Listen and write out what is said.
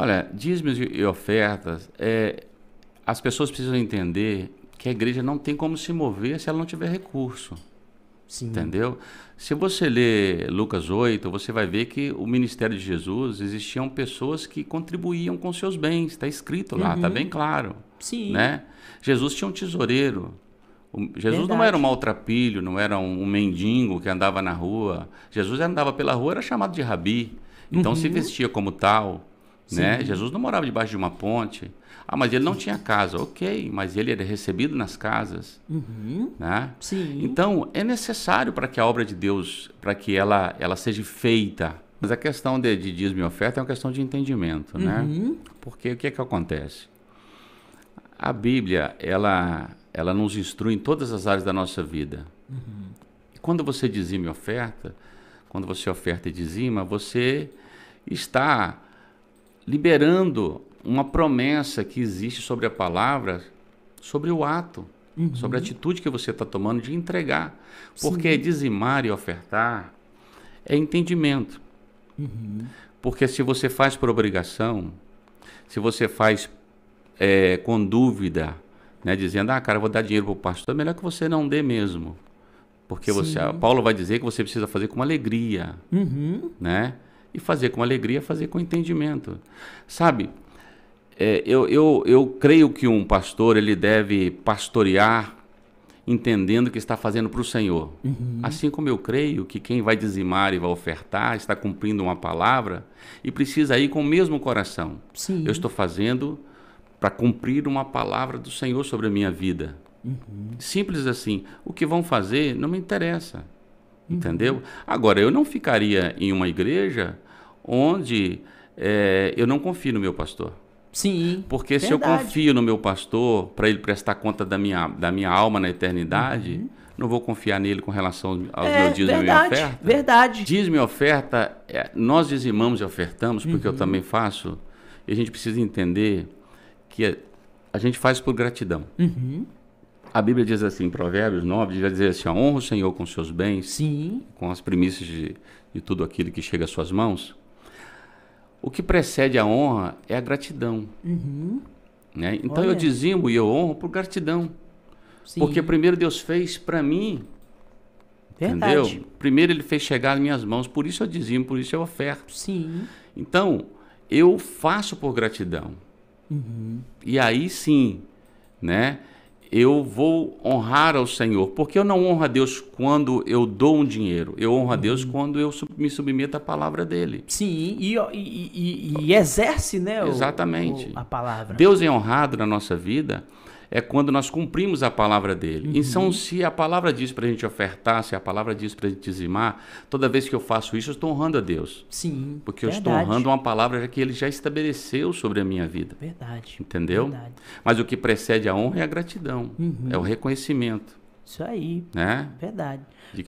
Olha, dízimos e ofertas, é, as pessoas precisam entender que a igreja não tem como se mover se ela não tiver recurso. Sim. Entendeu? Se você ler Lucas 8, você vai ver que o ministério de Jesus existiam pessoas que contribuíam com seus bens. Está escrito lá, está uhum. bem claro. Sim. Né? Jesus tinha um tesoureiro. O, Jesus Verdade. não era um maltrapilho, não era um, um mendigo que andava na rua. Jesus andava pela rua, era chamado de rabi. Então uhum. se vestia como tal né? Jesus não morava debaixo de uma ponte. Ah, mas ele não tinha casa. Ok, mas ele era recebido nas casas. Uhum. Né? Sim. Então, é necessário para que a obra de Deus, para que ela, ela seja feita. Mas a questão de, de dízimo e oferta é uma questão de entendimento, né? uhum. né? Porque o que é que acontece? A Bíblia, ela, ela nos instrui em todas as áreas da nossa vida. Uhum. E quando você dizima e oferta, quando você oferta e dizima, você está liberando uma promessa que existe sobre a palavra, sobre o ato, uhum. sobre a atitude que você está tomando de entregar. Porque Sim. dizimar e ofertar é entendimento. Uhum. Porque se você faz por obrigação, se você faz é, com dúvida, né, dizendo, ah, cara, eu vou dar dinheiro para o pastor, é melhor que você não dê mesmo. Porque Sim. você, Paulo vai dizer que você precisa fazer com alegria, uhum. né? e fazer com alegria, fazer com entendimento. Sabe, é, eu, eu, eu creio que um pastor ele deve pastorear entendendo que está fazendo para o Senhor. Uhum. Assim como eu creio que quem vai dizimar e vai ofertar está cumprindo uma palavra e precisa ir com o mesmo coração. Sim. Eu estou fazendo para cumprir uma palavra do Senhor sobre a minha vida. Uhum. Simples assim. O que vão fazer não me interessa. Uhum. entendeu? Agora, eu não ficaria em uma igreja onde é, eu não confio no meu pastor. Sim. Porque verdade. se eu confio no meu pastor para ele prestar conta da minha, da minha alma na eternidade, uhum. não vou confiar nele com relação aos é, meus dízimos e minha oferta. Verdade. Dízimo e oferta, nós dizimamos e ofertamos, porque uhum. eu também faço, e a gente precisa entender que a gente faz por gratidão. Uhum. A Bíblia diz assim, em Provérbios 9, vai dizer assim: honra o Senhor com seus bens, sim, com as primícias de, de tudo aquilo que chega às suas mãos. O que precede a honra é a gratidão. Uhum. Né? Então Olha. eu dizimo e eu honro por gratidão. Sim. Porque primeiro Deus fez para mim. Verdade. Entendeu? Primeiro ele fez chegar nas minhas mãos, por isso eu dizimo, por isso eu oferto. Sim. Então, eu faço por gratidão. Uhum. E aí sim, né? eu vou honrar ao Senhor. Porque eu não honro a Deus quando eu dou um dinheiro. Eu honro a Deus uhum. quando eu me submeto à palavra dele. Sim, e, e, e, e exerce, né? Exatamente. O, o, a palavra. Deus é honrado na nossa vida é quando nós cumprimos a palavra dele. Uhum. Então, se a palavra diz para a gente ofertar, se a palavra diz para a gente dizimar, toda vez que eu faço isso, eu estou honrando a Deus. Sim. Porque verdade. eu estou honrando uma palavra que ele já estabeleceu sobre a minha vida. Verdade. Entendeu? Verdade. Mas o que precede a honra é a gratidão, uhum. é o reconhecimento. Isso aí. Né? Verdade. De